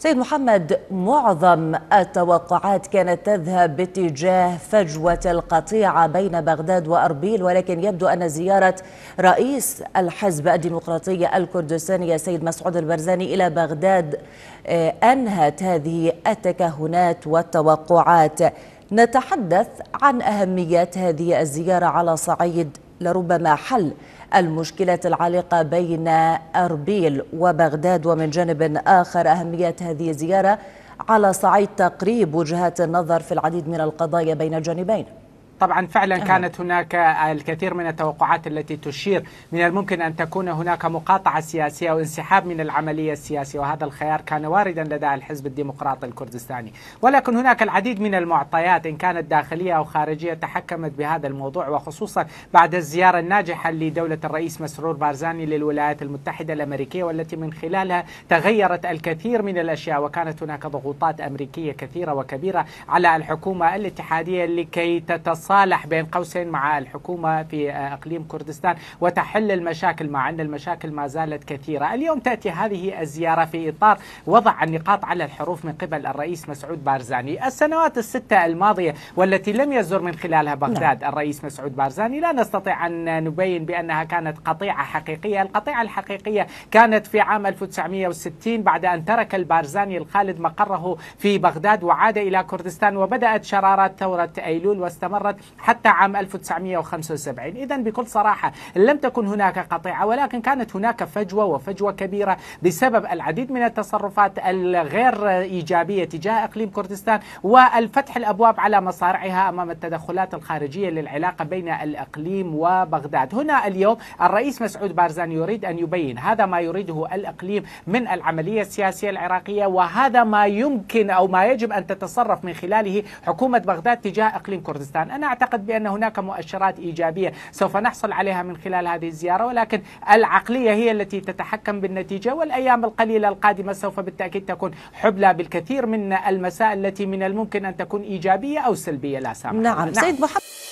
سيد محمد معظم التوقعات كانت تذهب باتجاه فجوة القطيعة بين بغداد وأربيل ولكن يبدو أن زيارة رئيس الحزب الديمقراطي الكردستاني سيد مسعود البرزاني إلى بغداد آه، أنهت هذه التكهنات والتوقعات نتحدث عن أهمية هذه الزيارة على صعيد لربما حل المشكلة العالقة بين أربيل وبغداد ومن جانب آخر أهمية هذه الزيارة على صعيد تقريب وجهات النظر في العديد من القضايا بين الجانبين طبعا فعلا كانت هناك الكثير من التوقعات التي تشير من الممكن أن تكون هناك مقاطعة سياسية وانسحاب من العملية السياسية وهذا الخيار كان واردا لدى الحزب الديمقراطي الكردستاني ولكن هناك العديد من المعطيات إن كانت داخلية أو خارجية تحكمت بهذا الموضوع وخصوصا بعد الزيارة الناجحة لدولة الرئيس مسرور بارزاني للولايات المتحدة الأمريكية والتي من خلالها تغيرت الكثير من الأشياء وكانت هناك ضغوطات أمريكية كثيرة وكبيرة على الحكومة الاتحادية لكي تتص تتصالح بين قوسين مع الحكومة في آه، أقليم كردستان وتحل المشاكل مع أن المشاكل ما زالت كثيرة اليوم تأتي هذه الزيارة في إطار وضع النقاط على الحروف من قبل الرئيس مسعود بارزاني السنوات الستة الماضية والتي لم يزر من خلالها نعم. بغداد لا. الرئيس مسعود بارزاني لا نستطيع أن نبين بأنها كانت قطيعة حقيقية القطيعة الحقيقية كانت في عام 1960 بعد أن ترك البارزاني الخالد مقره في بغداد وعاد إلى كردستان وبدأت شرارات ثورة أيلول واستمرت حتى عام 1975 إذا بكل صراحة لم تكن هناك قطيعة ولكن كانت هناك فجوة وفجوة كبيرة بسبب العديد من التصرفات الغير إيجابية تجاه إقليم كردستان والفتح الأبواب على مصارعها أمام التدخلات الخارجية للعلاقة بين الإقليم وبغداد هنا اليوم الرئيس مسعود بارزان يريد أن يبين هذا ما يريده الإقليم من العملية السياسية العراقية وهذا ما يمكن أو ما يجب أن تتصرف من خلاله حكومة بغداد تجاه إقليم كردستان أنا اعتقد بان هناك مؤشرات ايجابيه سوف نحصل عليها من خلال هذه الزياره ولكن العقليه هي التي تتحكم بالنتيجه والايام القليله القادمه سوف بالتاكيد تكون حبلى بالكثير من المسائل التي من الممكن ان تكون ايجابيه او سلبيه لا سامح نعم, نعم. سيد نعم. محمد